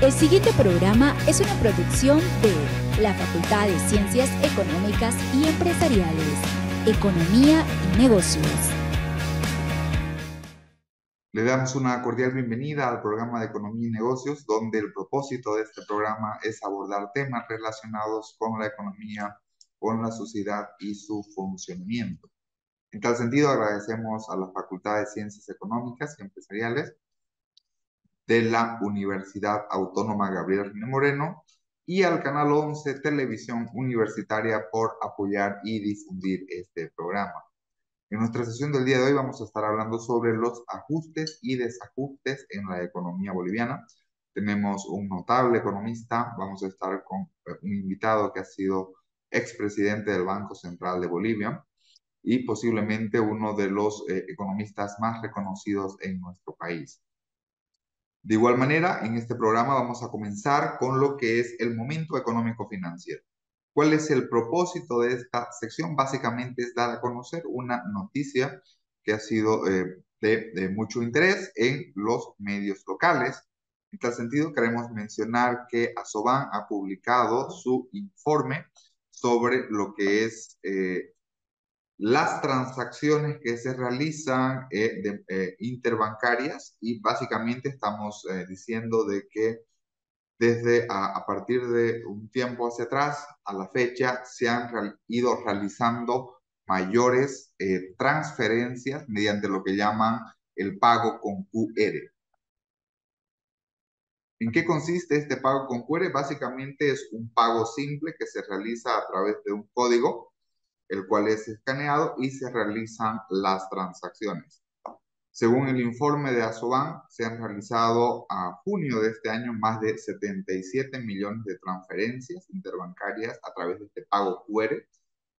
El siguiente programa es una producción de la Facultad de Ciencias Económicas y Empresariales, Economía y Negocios. Le damos una cordial bienvenida al programa de Economía y Negocios, donde el propósito de este programa es abordar temas relacionados con la economía, con la sociedad y su funcionamiento. En tal sentido, agradecemos a la Facultad de Ciencias Económicas y Empresariales de la Universidad Autónoma Gabriel Moreno y al canal 11 Televisión Universitaria por apoyar y difundir este programa. En nuestra sesión del día de hoy vamos a estar hablando sobre los ajustes y desajustes en la economía boliviana. Tenemos un notable economista, vamos a estar con un invitado que ha sido expresidente del Banco Central de Bolivia y posiblemente uno de los eh, economistas más reconocidos en nuestro país. De igual manera, en este programa vamos a comenzar con lo que es el momento económico financiero. ¿Cuál es el propósito de esta sección? Básicamente es dar a conocer una noticia que ha sido eh, de, mucho interés en los medios locales. En tal sentido, queremos mencionar que Asoban ha publicado su informe sobre lo que es eh, las transacciones que se realizan eh, eh, interbancarias y básicamente estamos eh, diciendo de que desde a, partir de un tiempo hacia atrás a la fecha se han ido realizando mayores transferencias mediante lo que llaman el pago con QR. ¿En qué consiste este pago con QR? Básicamente es un pago simple que se realiza a través de un código el cual es escaneado y se realizan las transacciones. Según el informe de Asoban, se han realizado a junio de este año más de 77 millones de transferencias interbancarias a través de este pago QR,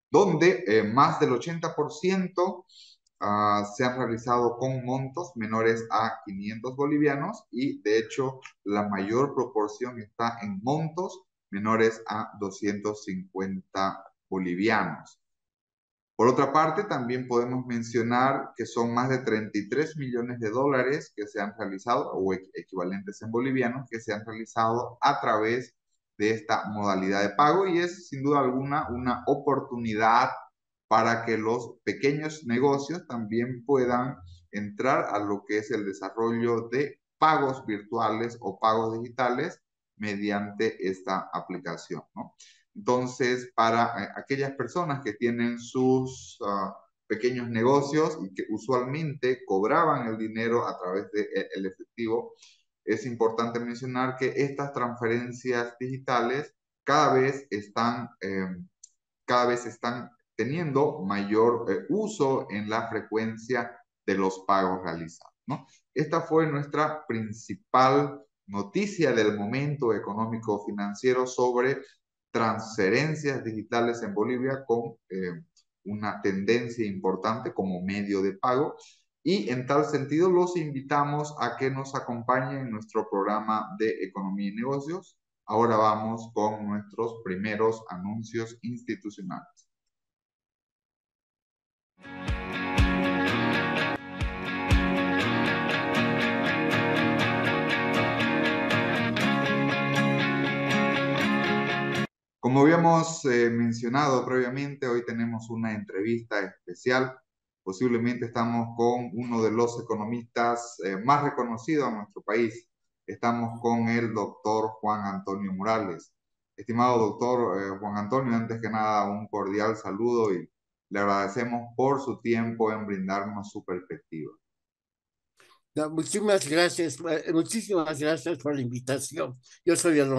donde eh, más del 80% ah, se han realizado con montos menores a 500 bolivianos y de hecho la mayor proporción está en montos menores a 250 bolivianos. Por otra parte, también podemos mencionar que son más de 33 millones de dólares que se han realizado, o equivalentes en bolivianos, que se han realizado a través de esta modalidad de pago y es sin duda alguna una oportunidad para que los pequeños negocios también puedan entrar a lo que es el desarrollo de pagos virtuales o pagos digitales mediante esta aplicación. ¿no? Entonces, para eh, aquellas personas que tienen sus ah, pequeños negocios y que usualmente cobraban el dinero a través del de eh, efectivo, es importante mencionar que estas transferencias digitales cada vez están, em, cada vez están teniendo mayor eh, uso en la frecuencia de los pagos realizados. Esta fue nuestra principal noticia del momento económico financiero sobre transferencias digitales en Bolivia con eh, una tendencia importante como medio de pago. Y en tal sentido los invitamos a que nos acompañen en nuestro programa de economía y negocios. Ahora vamos con nuestros primeros anuncios institucionales. Como habíamos eh, mencionado previamente, hoy tenemos una entrevista especial. Posiblemente estamos con uno de los economistas eh, más reconocidos en nuestro país. Estamos con el doctor Juan Antonio Morales. Estimado doctor eh, Juan Antonio, antes que nada, un cordial saludo y le agradecemos por su tiempo en brindarnos su perspectiva. muchísimas gracias, muchísimas gracias por la invitación. Yo soy el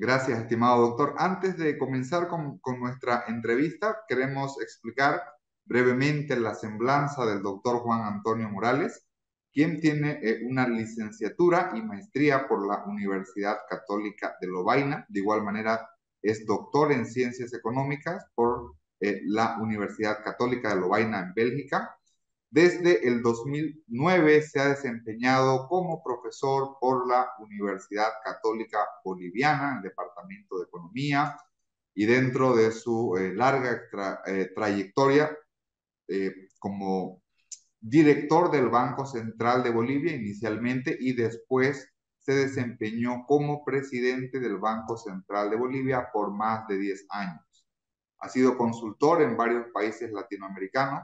Gracias, estimado doctor. Antes de comenzar con, nuestra entrevista, queremos explicar brevemente la semblanza del doctor Juan Antonio Morales, quien tiene eh, una licenciatura y maestría por la Universidad Católica de Lovaina. De igual manera, es doctor en ciencias económicas por eh, la Universidad Católica de Lovaina en Bélgica. Desde el 2009 se ha desempeñado como profesor por la Universidad Católica Boliviana, en el Departamento de Economía, y dentro de su eh, larga eh, trayectoria eh, como director del Banco Central de Bolivia inicialmente y después se desempeñó como presidente del Banco Central de Bolivia por más de 10 años. Ha sido consultor en varios países latinoamericanos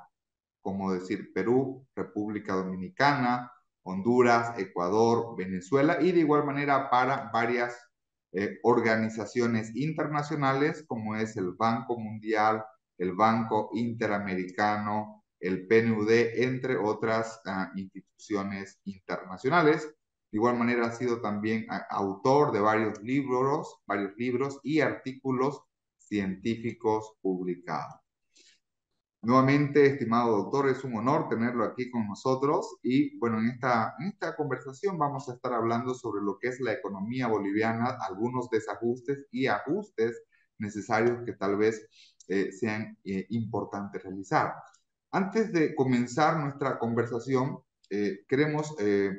como decir Perú, República Dominicana, Honduras, Ecuador, Venezuela y de igual manera para varias eh, organizaciones internacionales como es el Banco Mundial, el Banco Interamericano, el PNUD, entre otras ah, instituciones internacionales. De igual manera ha sido también ah, autor de varios libros, varios libros y artículos científicos publicados. Nuevamente, estimado doctor, es un honor tenerlo aquí con nosotros y bueno, en esta, en esta conversación vamos a estar hablando sobre lo que es la economía boliviana, algunos desajustes y ajustes necesarios que tal vez eh, sean eh, importantes realizar. Antes de comenzar nuestra conversación, eh, queremos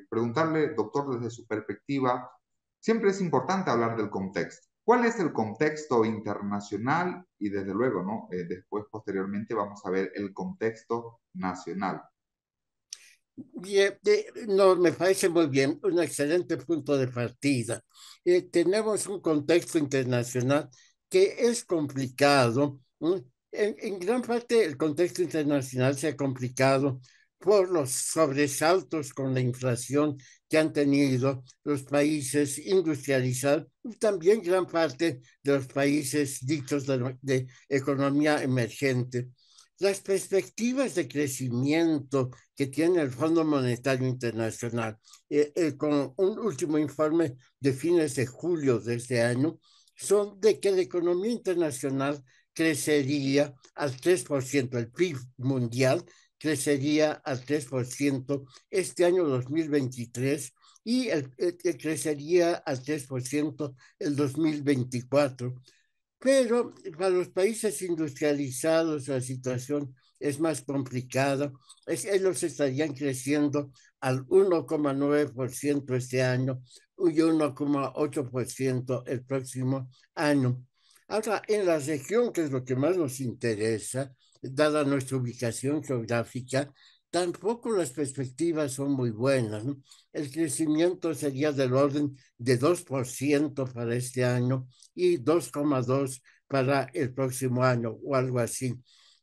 preguntarle, doctor, desde su perspectiva, siempre es importante hablar del contexto. ¿Cuál es el contexto internacional? Y desde luego, ¿no? Eh, después, posteriormente, vamos a ver el contexto nacional. Bien, no, me parece muy bien, un excelente punto de partida. Eh, tenemos un contexto internacional que es complicado. en, gran parte el contexto internacional se ha complicado por los sobresaltos con la inflación que han tenido los países industrializados y también gran parte de los países dichos de, economía emergente. Las perspectivas de crecimiento que tiene el Fondo Monetario Internacional, eh, eh, con un último informe de fines de julio de este año, son de que la economía internacional crecería al 3% el PIB mundial crecería al 3% este año 2023 y el, crecería al 3% el 2024. Pero para los países industrializados la situación es más complicada. Es, ellos estarían creciendo al 1,9% este año y 1,8% el próximo año. Ahora, en la región, que es lo que más nos interesa, dada nuestra ubicación geográfica, tampoco las perspectivas son muy buenas. El crecimiento sería del orden de 2% para este año y 2,2% para el próximo año o algo así.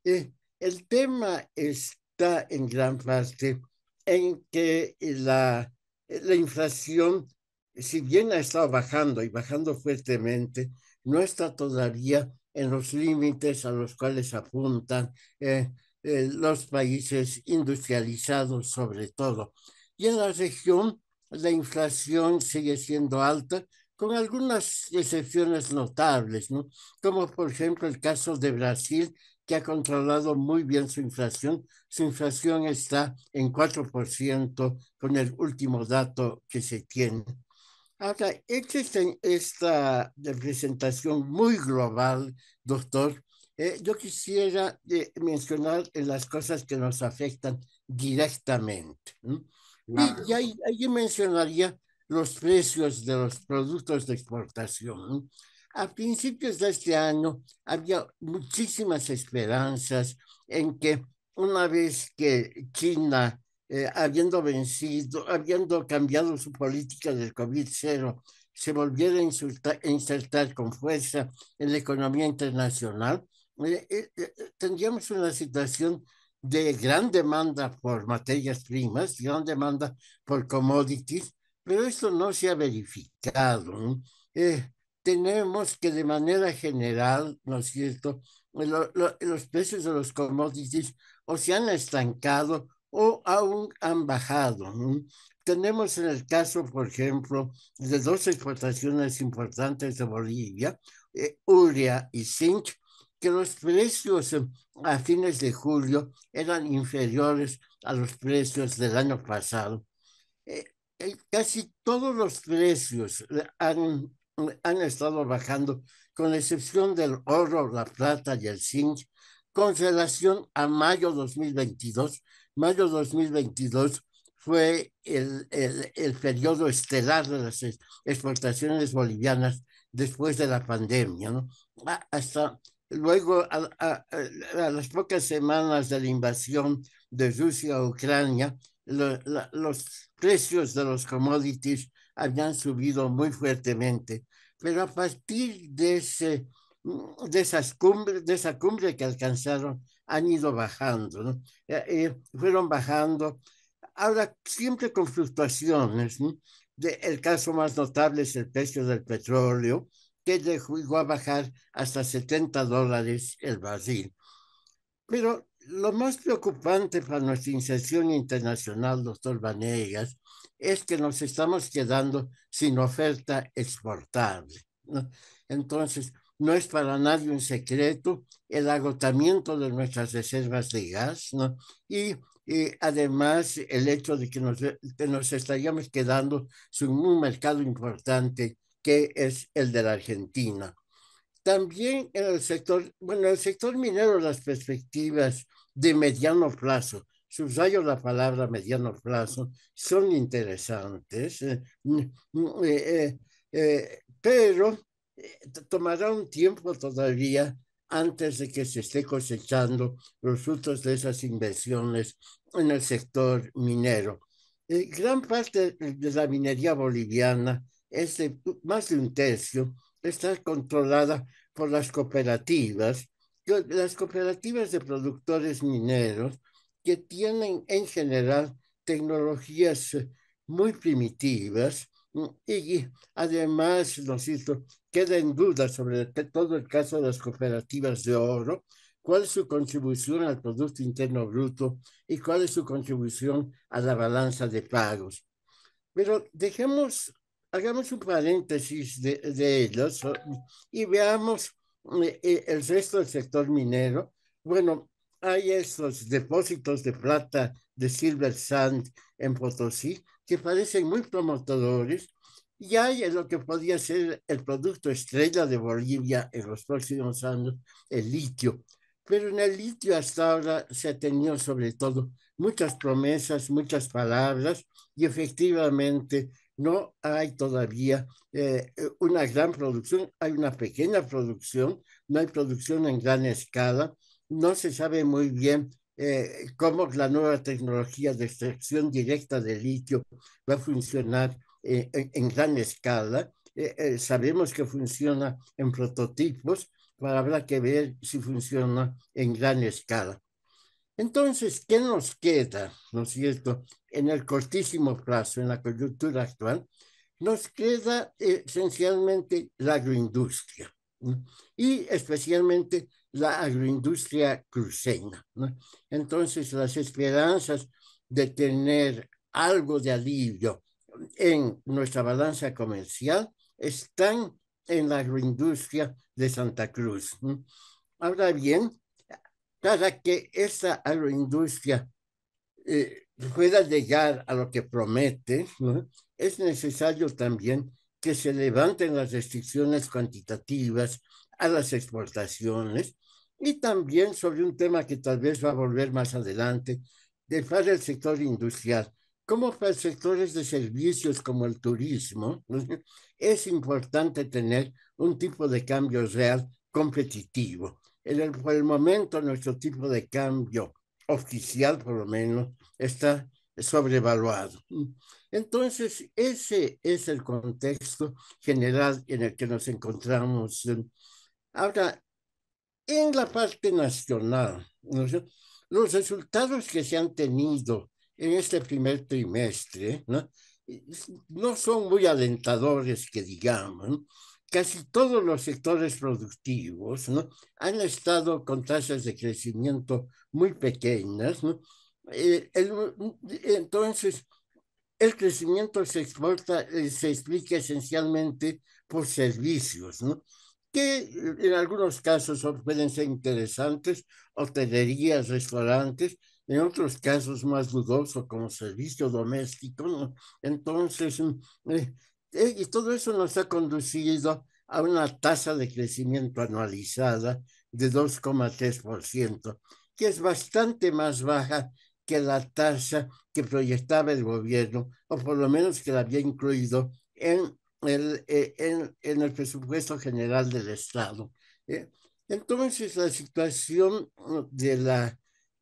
Eh, el tema está en gran parte en que la, la inflación, si bien ha estado bajando y bajando fuertemente, no está todavía en los límites a los cuales apuntan eh, eh, los países industrializados sobre todo. Y en la región la inflación sigue siendo alta, con algunas excepciones notables, ¿no? como por ejemplo el caso de Brasil, que ha controlado muy bien su inflación. Su inflación está en 4% con el último dato que se tiene. Ahora, en esta presentación muy global, doctor. Eh, yo quisiera eh, mencionar las cosas que nos afectan directamente. Y, ahí, mencionaría los precios de los productos de exportación. A principios de este año había muchísimas esperanzas en que una vez que China eh, habiendo vencido, habiendo cambiado su política del COVID-0, se volviera a, insertar con fuerza en la economía internacional, eh, eh, tendríamos una situación de gran demanda por materias primas, gran demanda por commodities, pero esto no se ha verificado. tenemos que de manera general, ¿no es cierto?, los precios de los commodities o se han estancado o aún han bajado. Tenemos en el caso, por ejemplo, de dos exportaciones importantes de Bolivia, eh, ...Uria y Zinc, que los precios eh, a fines de julio eran inferiores a los precios del año pasado. Eh, casi todos los precios han, han estado bajando, con excepción del oro, la plata y el zinc, con relación a mayo 2022, mayo 2022 fue el, el, periodo estelar de las exportaciones bolivianas después de la pandemia, ¿no? Ah, hasta luego, a, las pocas semanas de la invasión de Rusia a Ucrania, los precios de los commodities habían subido muy fuertemente. Pero a partir de, ese, de, esas de esa cumbre que alcanzaron han ido bajando, ¿no? Eh, fueron bajando, ahora siempre con fluctuaciones. De, el caso más notable es el precio del petróleo, que llegó a bajar hasta 70 dólares el barril. Pero lo más preocupante para nuestra inserción internacional, doctor Vanegas, es que nos estamos quedando sin oferta exportable. ¿no? Entonces, no es para nadie un secreto el agotamiento de nuestras reservas de gas, ¿no? Y además el hecho de que nos, estaríamos quedando sin un mercado importante que es el de la Argentina. También en el sector, bueno, el sector minero, las perspectivas de mediano plazo, subrayo la palabra mediano plazo, son interesantes, eh, eh, eh, pero eh, tomará un tiempo todavía antes de que se esté cosechando los frutos de esas inversiones en el sector minero. Eh, gran parte de la minería boliviana, es más de un tercio, está controlada por las cooperativas, las cooperativas de productores mineros que tienen en general tecnologías eh, muy primitivas Mm, y además, lo hizo queda en duda sobre todo el caso de las cooperativas de oro, cuál es su contribución al Producto Interno Bruto y cuál es su contribución a la balanza de pagos. Pero dejemos, hagamos un paréntesis de, de ellos y veamos eh, eh, el resto del sector minero. Bueno, hay estos depósitos de plata de Silver Sand en Potosí, que parecen muy promotores, y hay lo que podría ser el producto estrella de Bolivia en los próximos años, el litio. Pero en el litio hasta ahora se ha tenido sobre todo muchas promesas, muchas palabras, y efectivamente no hay todavía eh, una gran producción, hay una pequeña producción, no hay producción en gran escala, no se sabe muy bien eh, cómo la nueva tecnología de extracción directa de litio va a funcionar eh, en, gran escala. Eh, sabemos que funciona en prototipos, pero habrá que ver si funciona en gran escala. Entonces, ¿qué nos queda, no es cierto, en el cortísimo plazo, en la coyuntura actual? Nos queda esencialmente la agroindustria y especialmente la agroindustria cruceña. Entonces, las esperanzas de tener algo de alivio en nuestra balanza comercial están en la agroindustria de Santa Cruz. Ahora bien, para que esta agroindustria eh, pueda llegar a lo que promete, es necesario también que se levanten las restricciones cuantitativas a las exportaciones y también sobre un tema que tal vez va a volver más adelante, de para el sector industrial, como para sectores de servicios como el turismo, es importante tener un tipo de cambio real competitivo. En el, por el momento nuestro tipo de cambio oficial, por lo menos, está sobrevaluado. Entonces, ese es el contexto general en el que nos encontramos. Ahora, en la parte nacional, los resultados que se han tenido en este primer trimestre no, no son muy alentadores, que digamos. Casi todos los sectores productivos ¿no? han estado con tasas de crecimiento muy pequeñas. ¿no? Eh, entonces, el crecimiento se exporta, eh, se explica esencialmente por servicios, ¿no? que en algunos casos pueden ser interesantes, hotelerías, restaurantes, en otros casos más dudoso como servicio doméstico. Entonces, mm, eh, eh, y todo eso nos ha conducido a una tasa de crecimiento anualizada de 2,3%, que es bastante más baja que la tasa que proyectaba el gobierno, o por lo menos que la había incluido en eh, en, el presupuesto general del Estado. ¿eh? Entonces, la situación uh, de la,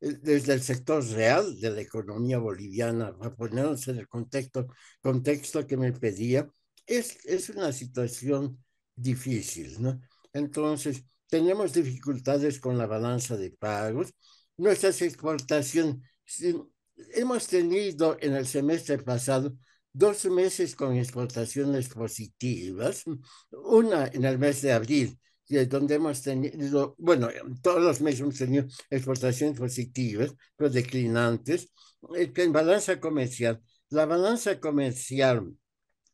eh, desde el sector real de la economía boliviana, para ponernos en el contexto, contexto que me pedía, es, es una situación difícil. ¿no? Entonces, tenemos dificultades con la balanza de pagos. Nuestras exportaciones, hemos tenido en el semestre pasado dos meses con exportaciones positivas, una en el mes de abril, donde hemos tenido, bueno, todos los meses hemos tenido exportaciones positivas, pero declinantes, eh, en balanza comercial. La balanza comercial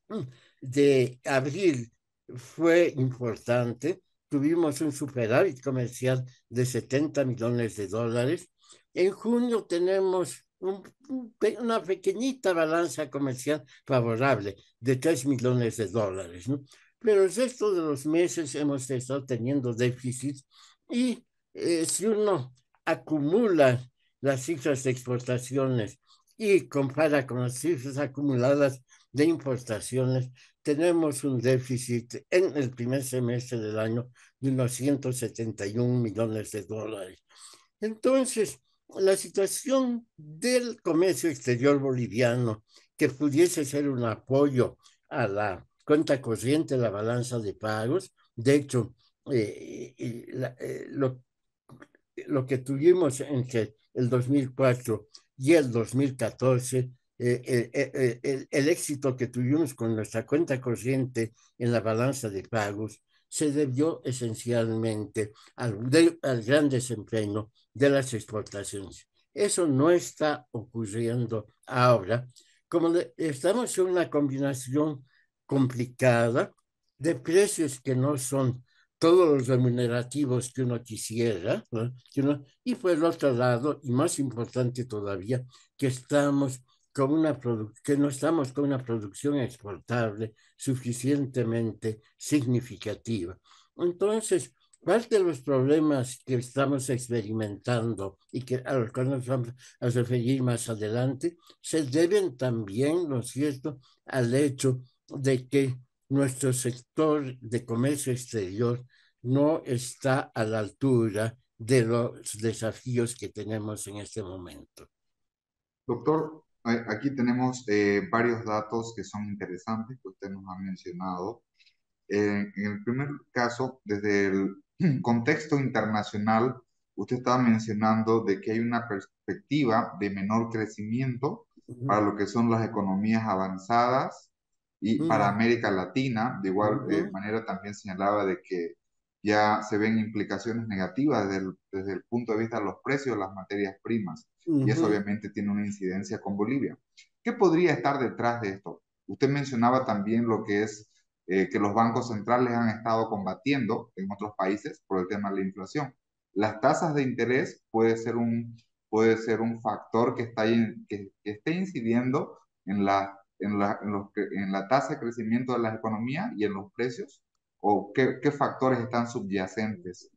mm, de abril fue importante, tuvimos un superávit comercial de 70 millones de dólares. En junio tenemos una pequeñita balanza comercial favorable de 3 millones de dólares, ¿no? Pero el resto de los meses hemos estado teniendo déficit y eh, si uno acumula las cifras de exportaciones y compara con las cifras acumuladas de importaciones, tenemos un déficit en el primer semestre del año de unos 171 millones de dólares. Entonces, la situación del comercio exterior boliviano, que pudiese ser un apoyo a la cuenta corriente, la balanza de pagos. De hecho, eh, eh, lo, lo, que tuvimos entre el 2004 y el 2014, eh, el éxito que tuvimos con nuestra cuenta corriente en la balanza de pagos se debió esencialmente al, al gran desempeño de las exportaciones. Eso no está ocurriendo ahora. Como estamos en una combinación complicada de precios que no son todos los remunerativos que uno quisiera, y por el otro lado, y más importante todavía, que estamos una que no estamos con una producción exportable suficientemente significativa. Entonces, parte de los problemas que estamos experimentando y que a los que nos vamos a referir más adelante, se deben también, ¿no es cierto?, al hecho de que nuestro sector de comercio exterior no está a la altura de los desafíos que tenemos en este momento. Doctor, aquí tenemos eh, varios datos que son interesantes que usted nos ha mencionado. en el primer caso, desde el contexto internacional, usted estaba mencionando de que hay una perspectiva de menor crecimiento para lo que son las economías avanzadas y para América Latina. De igual manera también señalaba de que ya se ven implicaciones negativas desde el, desde el, punto de vista de los precios de las materias primas. Y eso obviamente tiene una incidencia con Bolivia. ¿Qué podría estar detrás de esto? Usted mencionaba también lo que es eh, que los bancos centrales han estado combatiendo en otros países por el tema de la inflación. Las tasas de interés puede ser un, puede ser un factor que, está, que, esté incidiendo en la, en, la, en, los, en la tasa de crecimiento de las economías y en los precios o qué, qué factores están subyacentes?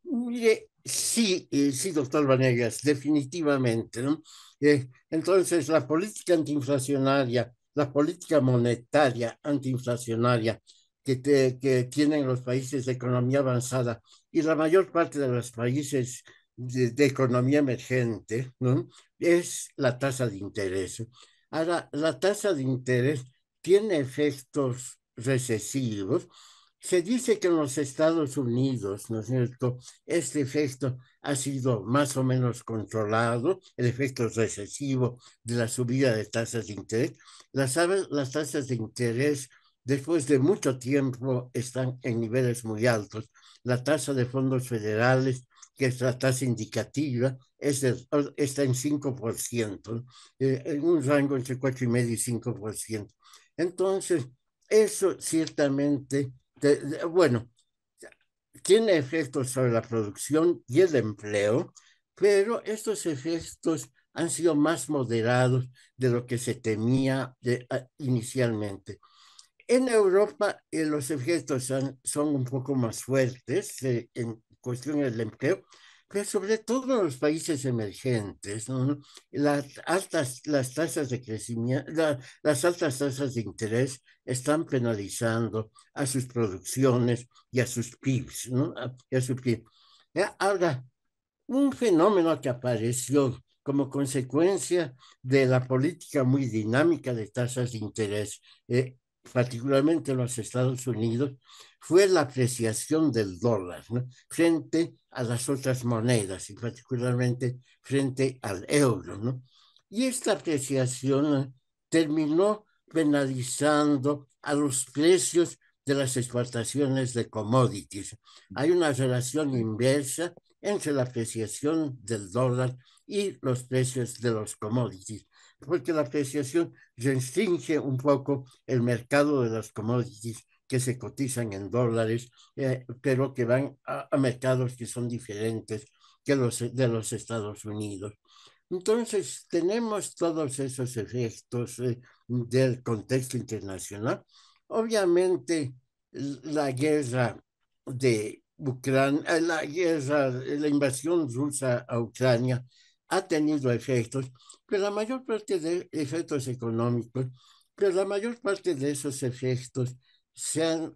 Sí, sí, doctor Vanegas, definitivamente. ¿no? Eh, entonces, la política antiinflacionaria, la política monetaria antiinflacionaria que, que tienen los países de economía avanzada y la mayor parte de los países de, economía emergente ¿no? es la tasa de interés. Ahora, la tasa de interés tiene efectos recesivos se dice que en los Estados Unidos, ¿no es cierto?, este efecto ha sido más o menos controlado, el efecto recesivo de la subida de tasas de interés. Las, tasas de interés después de mucho tiempo están en niveles muy altos. La tasa de fondos federales, que es la tasa indicativa, está en 5%, eh, en un rango entre 4,5 y 5%. Entonces, eso ciertamente bueno, tiene efectos sobre la producción y el empleo, pero estos efectos han sido más moderados de lo que se temía inicialmente. En Europa eh, los efectos son, un poco más fuertes eh, en cuestión del empleo, pero sobre todo en los países emergentes, las altas las tasas de crecimiento, las altas tasas de interés están penalizando a sus producciones y a sus PIBs, a, PIB. Ahora, un fenómeno que apareció como consecuencia de la política muy dinámica de tasas de interés eh, particularmente en los Estados Unidos, fue la apreciación del dólar frente a las otras monedas y particularmente frente al euro. Y esta apreciación eh, terminó penalizando a los precios de las exportaciones de commodities. Hay una relación inversa entre la apreciación del dólar y los precios de los commodities porque la apreciación restringe un poco el mercado de las commodities que se cotizan en dólares, eh, pero que van a, mercados que son diferentes que los e, de los Estados Unidos. Entonces, tenemos todos esos efectos eh, del contexto internacional. Obviamente, la guerra de Ucrania, eh, la guerra, la invasión rusa a Ucrania ha tenido efectos, pero la mayor parte de efectos económicos, pero la mayor parte de esos efectos se han,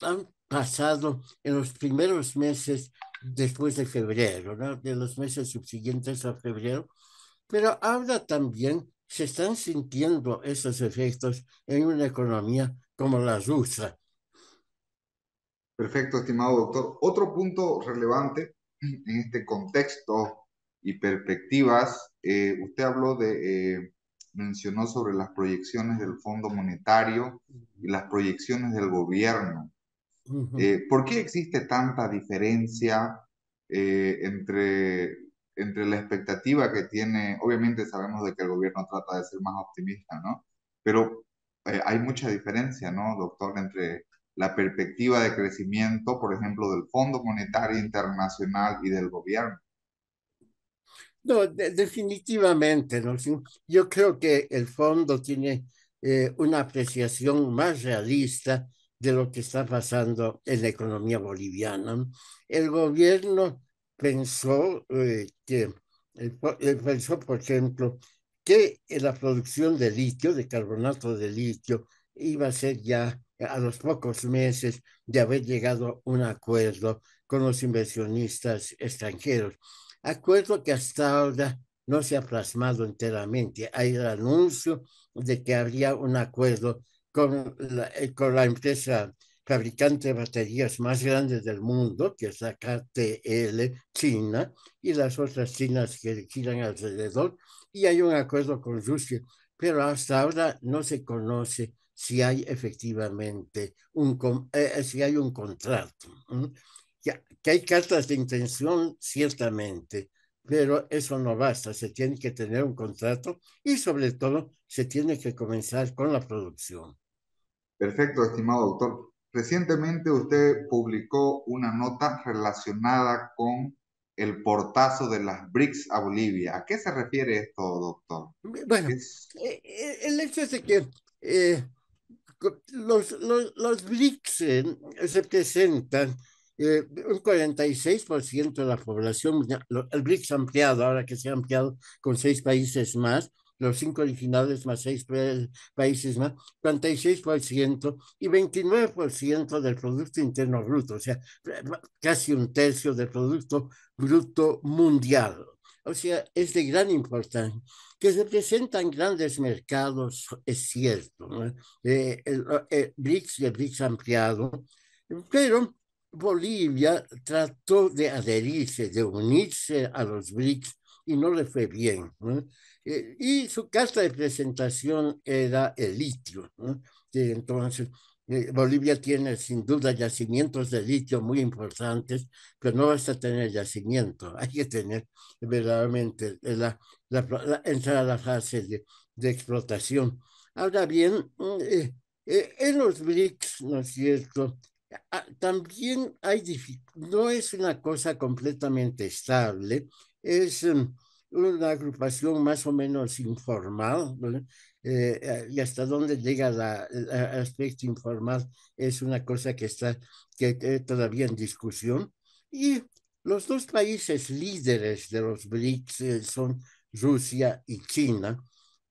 han pasado en los primeros meses después de febrero, ¿no? de los meses subsiguientes a febrero, pero ahora también se están sintiendo esos efectos en una economía como la rusa. Perfecto, estimado doctor. Otro punto relevante en este contexto y perspectivas, eh, usted habló de, eh, mencionó sobre las proyecciones del Fondo Monetario y las proyecciones del gobierno. Eh, ¿Por qué existe tanta diferencia entre, entre la expectativa que tiene? Obviamente sabemos de que el gobierno trata de ser más optimista, ¿no? Pero hay mucha diferencia, ¿no, doctor, entre la perspectiva de crecimiento, por ejemplo, del Fondo Monetario Internacional y del gobierno? No, definitivamente, ¿no? Yo creo que el fondo tiene eh, una apreciación más realista de lo que está pasando en la economía boliviana. El gobierno pensó eh, que, eh, pensó, por ejemplo, que la producción de litio, de carbonato de litio, iba a ser ya a los pocos meses de haber llegado a un acuerdo con los inversionistas extranjeros acuerdo que hasta ahora no se ha plasmado enteramente. Hay el anuncio de que habría un acuerdo eh, con la, empresa fabricante de baterías más grande del mundo, que es la KTL China, y las otras chinas que giran alrededor, y hay un acuerdo con Rusia, pero hasta ahora no se conoce si hay efectivamente un, eh, eh, si hay un contrato que, hay cartas de intención, ciertamente, pero eso no basta, se tiene que tener un contrato y sobre todo se tiene que comenzar con la producción. Perfecto, estimado doctor. Recientemente usted publicó una nota relacionada con el portazo de las BRICS a Bolivia. ¿A qué se refiere esto, doctor? Bueno, e, e, el hecho es que eh, los, BRICS eh, se presentan eh, un 46% de la población, el BRICS ampliado, ahora que se ha ampliado con seis países más, los cinco originales más seis países más, 46% y 29% del Producto Interno Bruto, o sea, casi un tercio del Producto Bruto Mundial. O sea, es de gran importancia. Que se grandes mercados, es cierto, eh, el, eh, el BRICS y el BRICS ampliado, pero Bolivia trató de adherirse, de unirse a los BRICS y no le fue bien. Eh, y su carta de presentación era el litio. entonces, eh, Bolivia tiene sin duda yacimientos de litio muy importantes, pero no basta tener yacimiento, hay que tener verdaderamente la, la, a la fase de, explotación. Ahora bien, mm, eh, en los BRICS, ¿no es cierto? Ah, también hay no es una cosa completamente estable, es em, una agrupación más o menos informal, eh, eh, y hasta dónde llega la, el aspecto informal es una cosa que está que, todavía en discusión. Y los dos países líderes de los BRICS eh, son Rusia y China,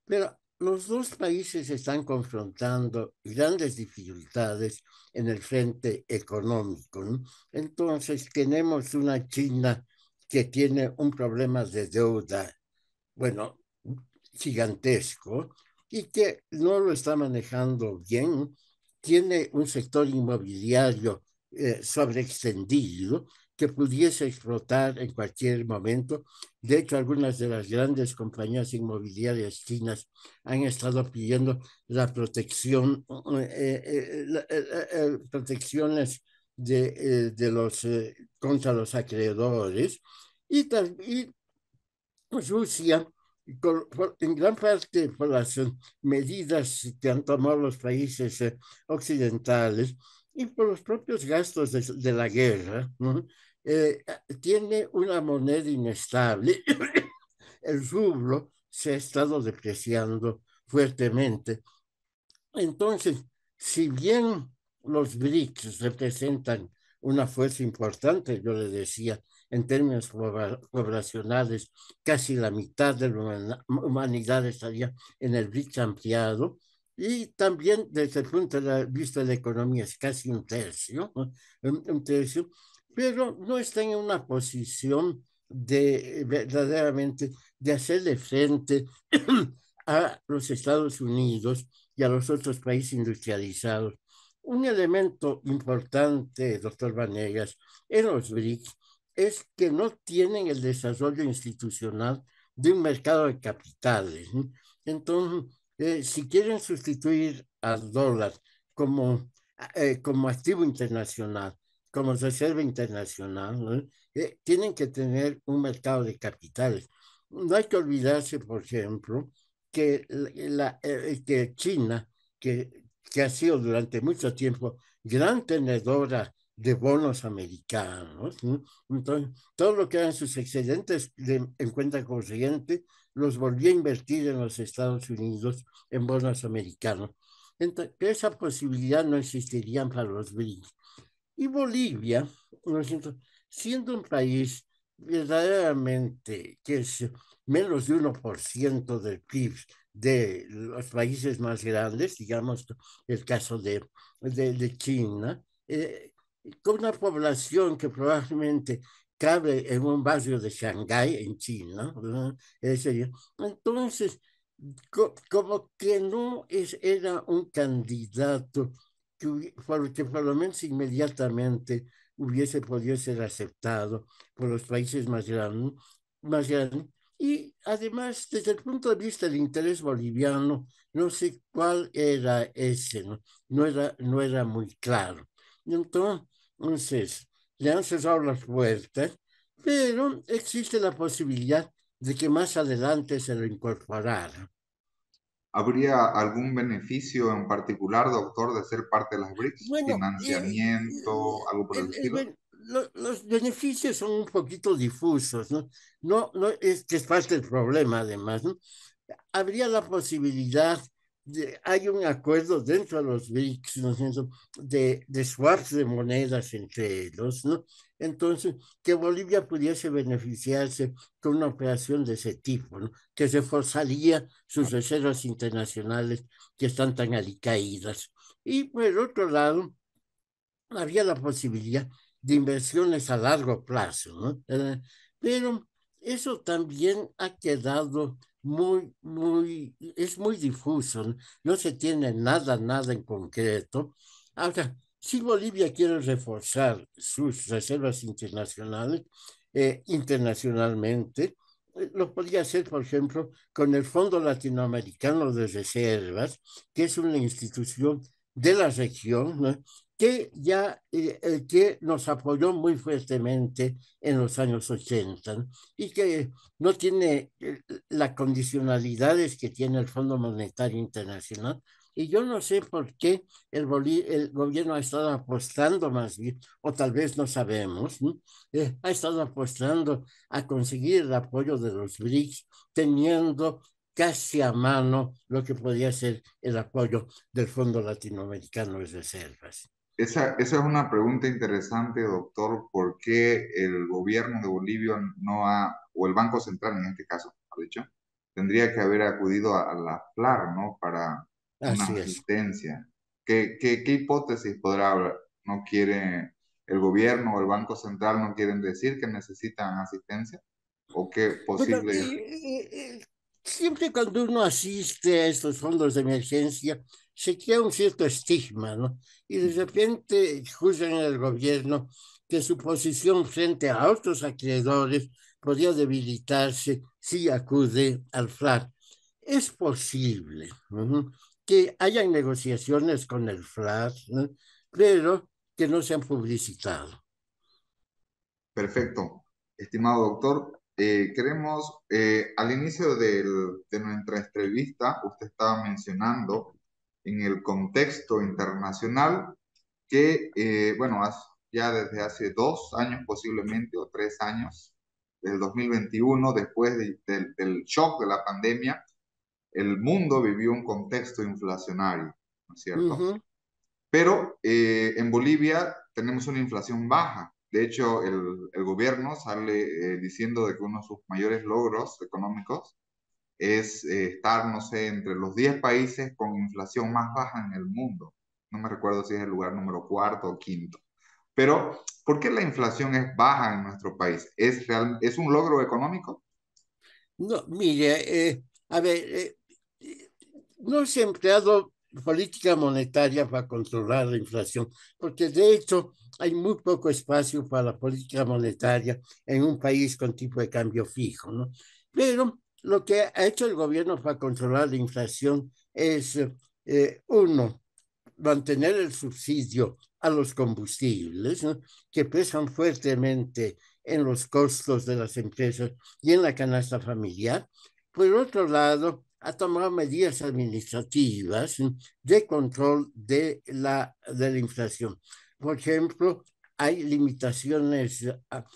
pero los dos países están confrontando grandes dificultades en el frente económico. Entonces tenemos una China que tiene un problema de deuda, bueno, gigantesco, y que no lo está manejando bien. Tiene un sector inmobiliario eh, que pudiese explotar en cualquier momento. De hecho, algunas de las grandes compañías inmobiliarias chinas han estado pidiendo la protección, eh, eh, eh, protecciones de, los, contra los acreedores. Y, también Rusia, en gran parte por las medidas que han tomado los países occidentales, y por los propios gastos de, la guerra, eh, tiene una moneda inestable. El rublo se ha estado depreciando fuertemente. Entonces, si bien los BRICS representan una fuerza importante, yo le decía, en términos poblacionales, casi la mitad de la humanidad estaría en el BRICS ampliado, y también desde el punto de vista de la economía es casi un tercio, un, tercio, pero no está en una posición de verdaderamente de hacerle frente a los Estados Unidos y a los otros países industrializados. Un elemento importante, doctor Vanegas, en los BRICS es que no tienen el desarrollo institucional de un mercado de capitales. Entonces, eh, si quieren sustituir al dólar como, eh, como activo internacional, como reserva internacional, eh, tienen que tener un mercado de capitales. No hay que olvidarse, por ejemplo, que, la, que China, que, que ha sido durante mucho tiempo gran tenedora de bonos americanos. Entonces, todo lo que eran sus excedentes en cuenta consiguiente los volvía a invertir en los Estados Unidos en bonos americanos. Entonces, esa posibilidad no existiría para los brics Y Bolivia, siendo un país verdaderamente que es menos de 1% del PIB de los países más grandes, digamos el caso de, de, China, eh, con una población que probablemente cabe en un barrio de Shanghái, en China, Entonces, como que no es, era un candidato que, por lo menos inmediatamente hubiese podido ser aceptado por los países más grandes, más Y además, desde el punto de vista del interés boliviano, no sé cuál era ese, no, no era, no era muy claro. entonces, entonces, le han cerrado las puertas, pero existe la posibilidad de que más adelante se lo incorporara. ¿Habría algún beneficio en particular, doctor, de ser parte de las BRICS? Eh, ¿Financiamiento, eh, algo por el, estilo? los beneficios son un poquito difusos, ¿no? No, no es que es parte del problema, además, ¿no? Habría la posibilidad hay un acuerdo dentro de los BRICS, de, de swaps de monedas entre ellos, ¿no? Entonces, que Bolivia pudiese beneficiarse con una operación de ese tipo, ¿no? Que forzaría sus reservas internacionales que están tan alicaídas. Y por otro lado, había la posibilidad de inversiones a largo plazo, ¿no? Eh, pero eso también ha quedado muy, muy, es muy difuso, no se tiene nada, nada en concreto. Ahora, si Bolivia quiere reforzar sus reservas internacionales, eh, internacionalmente, eh, lo podría hacer, por ejemplo, con el Fondo Latinoamericano de Reservas, que es una institución de la región ¿no? que ya eh, el que nos apoyó muy fuertemente en los años 80 y que no tiene eh, las condicionalidades que tiene el Fondo Monetario Internacional y yo no sé por qué el, gobierno ha estado apostando más bien o tal vez no sabemos eh, ha estado apostando a conseguir el apoyo de los BRICS teniendo casi a mano lo que podría ser el apoyo del Fondo Latinoamericano de Reservas. Esa, esa, es una pregunta interesante, doctor. ¿Por qué el gobierno de Bolivia no ha, o el Banco Central en este caso, ha dicho, tendría que haber acudido a, la FLAR, ¿no? Para una asistencia. ¿Qué, ¿Qué, qué, hipótesis podrá hablar? ¿No quiere el gobierno o el Banco Central no quieren decir que necesitan asistencia? ¿O qué posible? siempre cuando uno asiste a estos fondos de emergencia, se crea un cierto estigma, ¿no? Y de repente juzgan el gobierno que su posición frente a otros acreedores podría debilitarse si acude al FLAR. Es posible que hayan negociaciones con el FLAR, pero que no se han publicitado. Perfecto. Estimado doctor, eh, queremos, eh, al inicio de nuestra entrevista, usted estaba mencionando en el contexto internacional que, eh, bueno, ya desde hace dos años posiblemente o tres años, del 2021, después de, del shock de la pandemia, el mundo vivió un contexto inflacionario, ¿no es cierto? Pero eh, en Bolivia tenemos una inflación baja. De hecho, el, el gobierno sale eh, diciendo de que uno de sus mayores logros económicos es eh, estar, no sé, entre los 10 países con inflación más baja en el mundo. No me recuerdo si es el lugar número cuarto o quinto. Pero, ¿por qué la inflación es baja en nuestro país? ¿Es, real, ¿es un logro económico? No, mire, eh, a ver, eh, no se ha empleado política monetaria para controlar la inflación, porque de hecho hay muy poco espacio para la política monetaria en un país con tipo de cambio fijo, ¿no? Pero lo que ha hecho el gobierno para controlar la inflación es, eh, eh, uno, mantener el subsidio a los combustibles, que pesan fuertemente en los costos de las empresas y en la canasta familiar. Por otro lado, ha tomado medidas administrativas de control de la, de la inflación. Por ejemplo, hay limitaciones,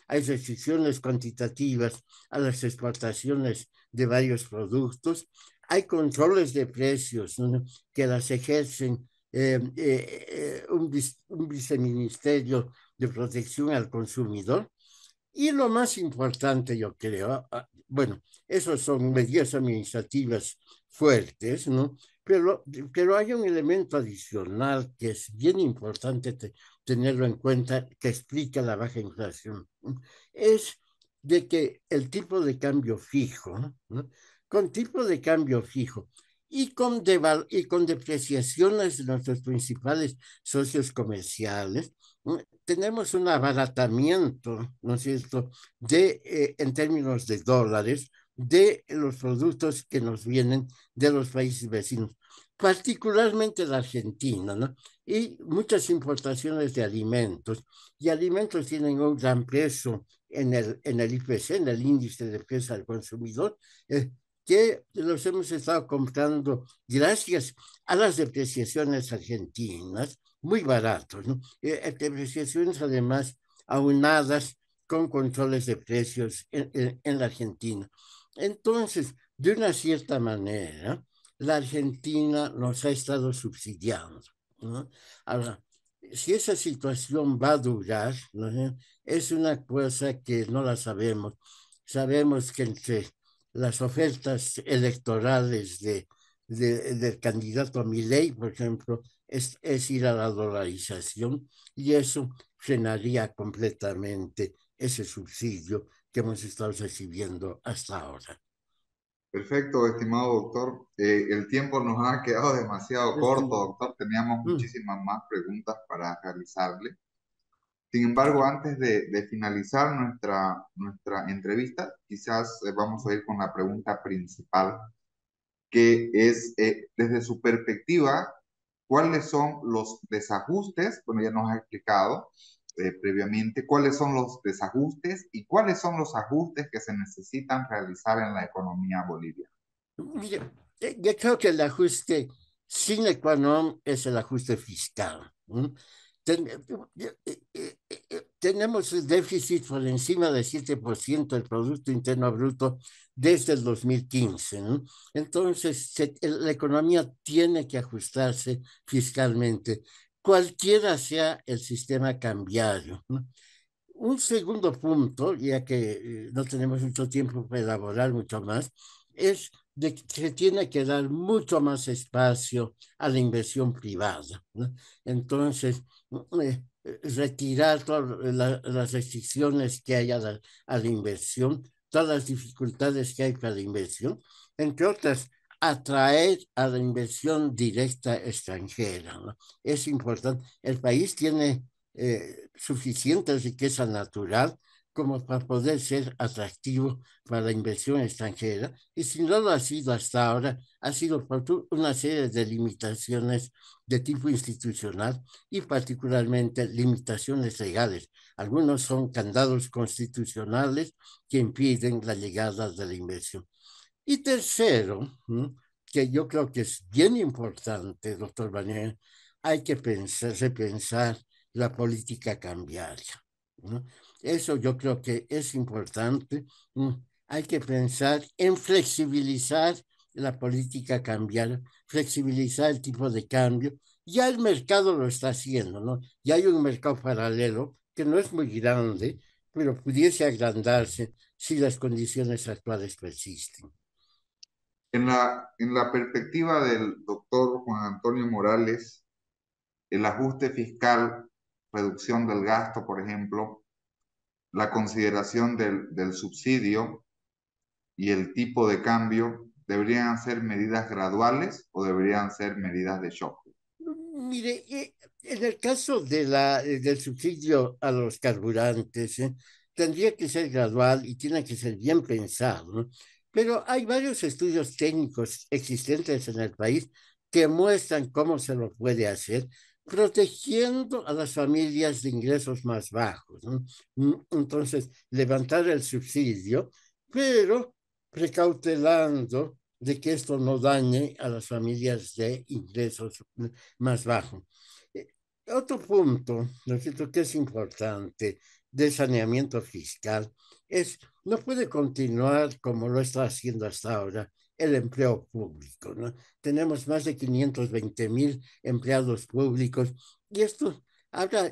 hay restricciones cuantitativas a las exportaciones de varios productos. Hay controles de precios que las ejercen eh, eh, un, un, viceministerio de protección al consumidor. Y lo más importante, yo creo, ah, bueno, esas son medidas administrativas fuertes, ¿no? Pero, pero hay un elemento adicional que es bien importante tenerlo en cuenta, que explica la baja inflación. Es de que el tipo de cambio fijo, con tipo de cambio fijo y con, y con depreciaciones de nuestros principales socios comerciales, tenemos un abaratamiento, ¿no es cierto?, de, eh, en términos de dólares, de los productos que nos vienen de los países vecinos, particularmente la Argentina, ¿no? Y muchas importaciones de alimentos. Y alimentos tienen un gran peso en el, en el IPC, en el índice de precios al consumidor, eh, que los hemos estado comprando gracias a las depreciaciones argentinas, muy baratos, ¿no? Eh, eh, depreciaciones además aunadas con controles de precios en, en la Argentina. Entonces, de una cierta manera, la Argentina nos ha estado subsidiando. ¿no? Ahora, si esa situación va a durar, es una cosa que no la sabemos. Sabemos que entre las ofertas electorales del candidato a mi ley, por ejemplo, es, es ir a la dolarización y eso frenaría completamente ese subsidio que hemos estado recibiendo hasta ahora. Perfecto, estimado doctor. Eh, el tiempo nos ha quedado demasiado corto, doctor. Teníamos mm. muchísimas más preguntas para realizarle. Sin embargo, antes de, finalizar nuestra, nuestra entrevista, quizás eh, vamos a ir con la pregunta principal, que es, eh, desde su perspectiva, ¿cuáles son los desajustes? Bueno, ya nos ha explicado, este, previamente, cuáles son los desajustes y cuáles son los ajustes que se necesitan realizar en la economía boliviana. Eh, yo, creo que el ajuste sin qua es el ajuste fiscal. Eh, eh, tenemos el déficit por encima del 7% del Producto Interno Bruto desde el 2015. Entonces, la economía tiene que ajustarse fiscalmente cualquiera sea el sistema cambiado, Un segundo punto, ya que eh, no tenemos mucho tiempo para elaborar mucho más, es que se tiene que dar mucho más espacio a la inversión privada. Entonces, mm, eh, eh, retirar todas las restricciones que hay a la, inversión, todas las dificultades que hay para la inversión, entre otras atraer a la inversión directa extranjera. Es importante. El país tiene eh, suficiente riqueza natural como para poder ser atractivo para la inversión extranjera. Y si no lo ha sido hasta ahora, ha sido por una serie de limitaciones de tipo institucional y particularmente limitaciones legales. Algunos son candados constitucionales que impiden la llegada de la inversión. Y tercero, que yo creo que es bien importante, doctor Baner, hay que pensar, repensar la política cambiaria. Eso yo creo que es importante. Hay que pensar en flexibilizar la política cambiaria, flexibilizar el tipo de cambio. Ya el mercado lo está haciendo, ¿no? Ya hay un mercado paralelo que no es muy grande, pero pudiese agrandarse si las condiciones actuales persisten. En la, en la perspectiva del doctor Juan Antonio Morales, el ajuste fiscal, reducción del gasto, por ejemplo, la consideración del, del subsidio y el tipo de cambio, ¿deberían ser medidas graduales o deberían ser medidas de shock? Mire, eh, en el caso de la, del subsidio a los carburantes, eh, tendría que ser gradual y tiene que ser bien pensado. Pero hay varios estudios técnicos existentes en el país que muestran cómo se lo puede hacer, protegiendo a las familias de ingresos más bajos. Mm, entonces, levantar el subsidio, pero precautelando de que esto no dañe a las familias de ingresos más bajos. Otro punto, lo que es importante del saneamiento fiscal es, no puede continuar como lo está haciendo hasta ahora el empleo público, ¿no? Tenemos más de 520 mil empleados públicos y esto Ahora,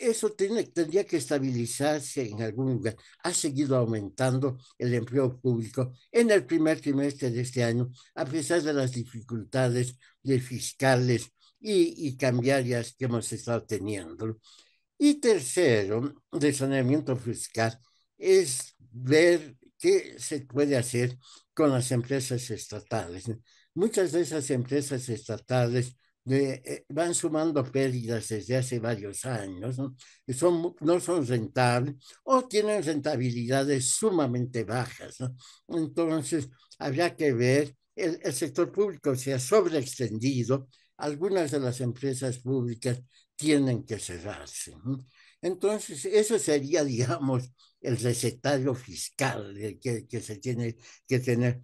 eso tiene, tendría que estabilizarse en algún lugar. Ha seguido aumentando el empleo público en el primer trimestre de este año, a pesar de las dificultades de fiscales y, y que hemos estado teniendo. Y tercero, de saneamiento fiscal, es ver qué se puede hacer con las empresas estatales. Muchas de esas empresas estatales eh, van sumando pérdidas desde hace varios años, ¿no? Son, no son rentables o tienen rentabilidades sumamente bajas. Entonces, habría que ver, el, el sector público se ha sobreextendido, algunas de las empresas públicas tienen que cerrarse. Entonces, eso sería, digamos, el recetario fiscal eh, que, que se tiene que tener.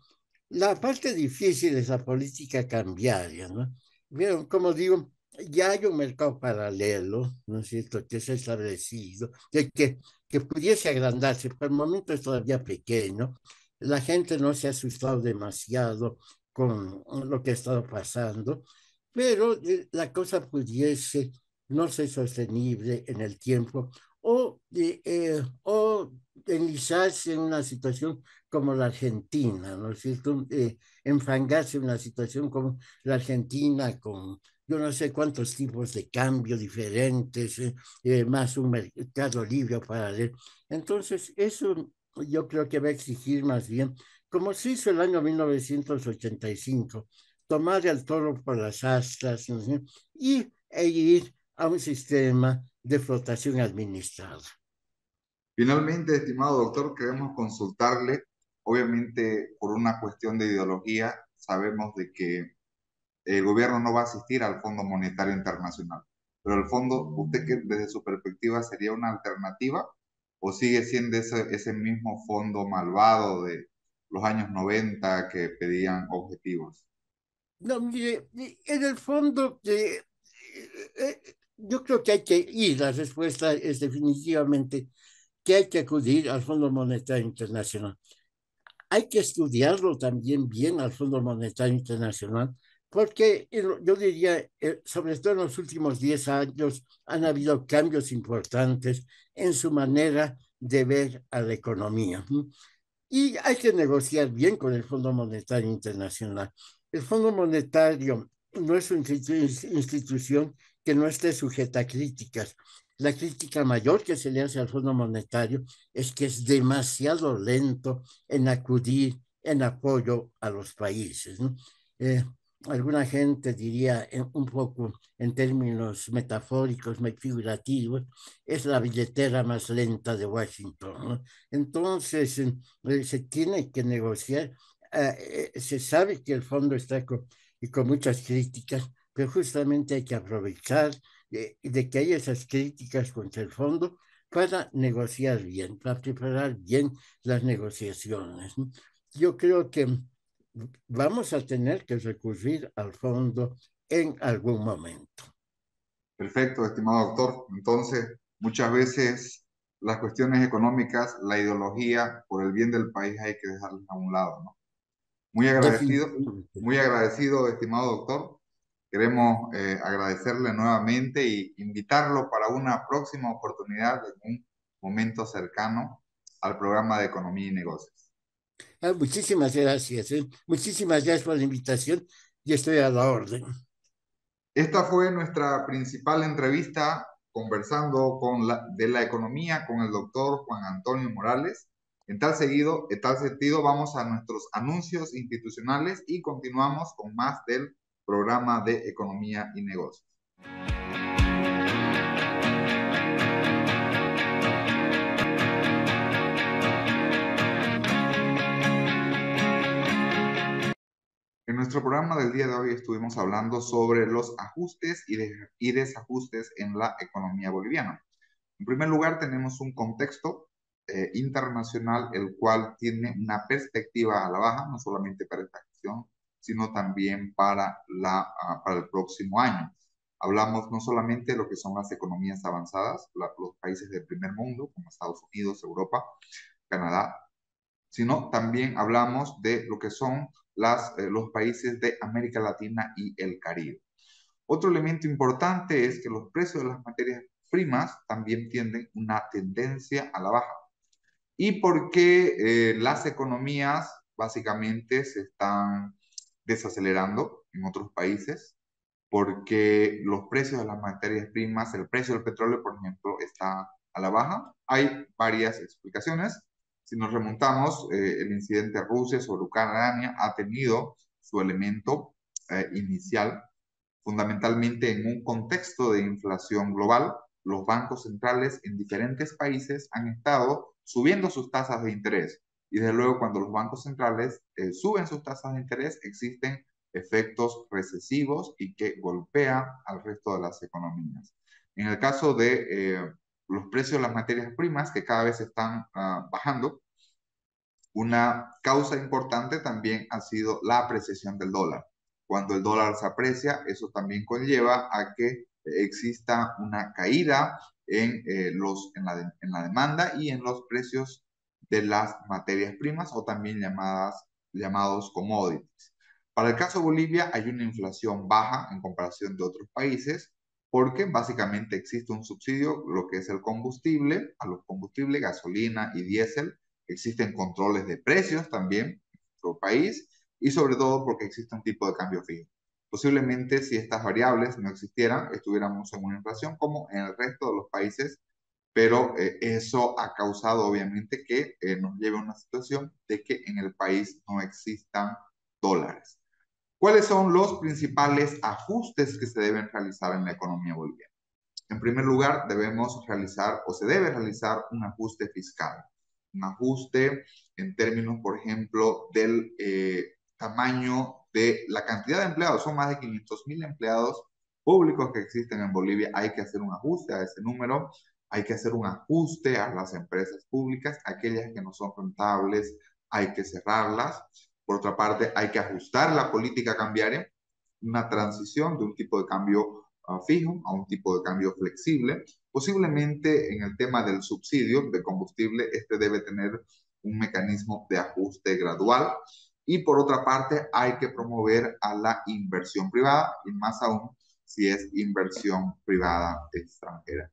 La parte difícil es la política cambiaria, ¿no? Vieron, como digo, ya hay un mercado paralelo, ¿no es cierto?, que se ha establecido, que, que, que pudiese agrandarse, pero el momento es todavía pequeño. La gente no se ha asustado demasiado con lo que ha estado pasando pero eh, la cosa pudiese no ser sostenible en el tiempo o, eh, eh, o enlizarse en una situación como la Argentina, ¿no es cierto? enfangarse en una situación como la Argentina, con yo no sé cuántos tipos de cambio diferentes, más un mercado libre paralelo. Entonces, eso yo creo que va a exigir más bien, como se hizo el año 1985, tomar el toro por las astas y e ir a un sistema de flotación administrada. Finalmente, estimado doctor, queremos consultarle, obviamente por una cuestión de ideología, sabemos de que el gobierno no va a asistir al Fondo Monetario Internacional, pero el fondo, ¿usted que desde su perspectiva sería una alternativa o sigue siendo ese, ese mismo fondo malvado de los años 90 que pedían objetivos? No, mire, eh, en el fondo, eh, eh, yo creo que hay que, ir, la respuesta es definitivamente que hay que acudir al Fondo Monetario Internacional. Hay que estudiarlo también bien al Fondo Monetario Internacional, porque yo diría, sobre todo en los últimos 10 años, han habido cambios importantes en su manera de ver a la economía. Y hay que negociar bien con el Fondo Monetario Internacional. El Fondo Monetario no es una institución que no esté sujeta a críticas. La crítica mayor que se le hace al Fondo Monetario es que es demasiado lento en acudir en apoyo a los países. Eh, alguna gente diría eh, un poco en términos metafóricos, figurativos, es la billetera más lenta de Washington. Entonces, eh, se tiene que negociar eh, eh, se sabe que el fondo está con, y con muchas críticas, pero justamente hay que aprovechar de, eh, de que hay esas críticas contra el fondo para negociar bien, para preparar bien las negociaciones. Yo creo que vamos a tener que recurrir al fondo en algún momento. Perfecto, estimado doctor. Entonces, muchas veces las cuestiones económicas, la ideología por el bien del país hay que dejarlas a un lado, ¿no? Muy agradecido, muy agradecido, estimado doctor. Queremos eh, agradecerle nuevamente y invitarlo para una próxima oportunidad en un momento cercano al programa de Economía y Negocios. Ah, muchísimas gracias. Eh. Muchísimas gracias por la invitación y estoy a la orden. Esta fue nuestra principal entrevista conversando con la, de la economía con el doctor Juan Antonio Morales en tal, seguido, en tal sentido, vamos a nuestros anuncios institucionales y continuamos con más del programa de Economía y Negocios. En nuestro programa del día de hoy estuvimos hablando sobre los ajustes y, y desajustes en la economía boliviana. En primer lugar, tenemos un contexto eh, internacional, el cual tiene una perspectiva a la baja, no solamente para esta acción, sino también para, la, ah, para el próximo año. Hablamos no solamente de lo que son las economías avanzadas, los países del primer mundo, como Estados Unidos, Europa, Canadá, sino también hablamos de lo que son las, eh, los países de América Latina y el Caribe. Otro elemento importante es que los precios de las materias primas también tienen una tendencia a la baja y porque qué eh, las economías básicamente se están desacelerando en otros países, porque los precios de las materias primas, el precio del petróleo, por ejemplo, está a la baja. Hay varias explicaciones. Si nos remontamos, eh, el incidente de Rusia sobre Ucrania ha tenido su elemento eh, inicial fundamentalmente en un contexto de inflación global. Los bancos centrales en diferentes países han estado subiendo sus tasas de interés. Y desde luego, cuando los bancos centrales eh, suben sus tasas de interés, existen efectos recesivos y que golpean al resto de las economías. En el caso de eh, los precios de las materias primas, que cada vez están ah, bajando, una causa importante también ha sido la apreciación del dólar. Cuando el dólar se aprecia, eso también conlleva a que exista una caída en, eh, los, en, la, demanda y en los precios de las materias primas o también llamadas, llamados commodities. Para el caso de Bolivia hay una inflación baja en comparación de otros países porque básicamente existe un subsidio, lo que es el combustible, a los combustibles, gasolina y diésel. Existen controles de precios también en nuestro país y sobre todo porque existe un tipo de cambio fijo. Posiblemente si estas variables no existieran, estuviéramos en una inflación como en el resto de los países, pero eh, eso ha causado obviamente que eh, nos lleve a una situación de que en el país no existan dólares. ¿Cuáles son los principales ajustes que se deben realizar en la economía boliviana? En primer lugar, debemos realizar o se debe realizar un ajuste fiscal, un ajuste en términos, por ejemplo, del eh, tamaño de la cantidad de empleados, son más de 500 mil empleados públicos que existen en Bolivia, hay que hacer un ajuste a ese número, hay que hacer un ajuste a las empresas públicas, aquellas que no son rentables, hay que cerrarlas. Por otra parte, hay que ajustar la política cambiaria, una transición de un tipo de cambio ah, fijo a un tipo de cambio flexible. Posiblemente en el tema del subsidio de combustible, este debe tener un mecanismo de ajuste gradual. Y por otra parte, hay que promover a la inversión privada y más aún si es inversión privada extranjera.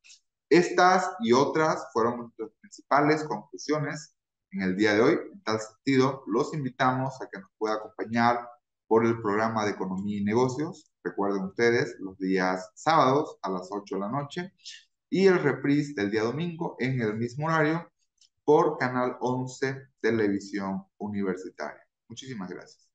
Estas y otras fueron nuestras principales conclusiones en el día de hoy. En tal sentido, los invitamos a que nos pueda acompañar por el programa de Economía y Negocios. Recuerden ustedes los días sábados a las 8 de la noche y el reprise del día domingo en el mismo horario por Canal 11 Televisión Universitaria. Muchísimas gracias.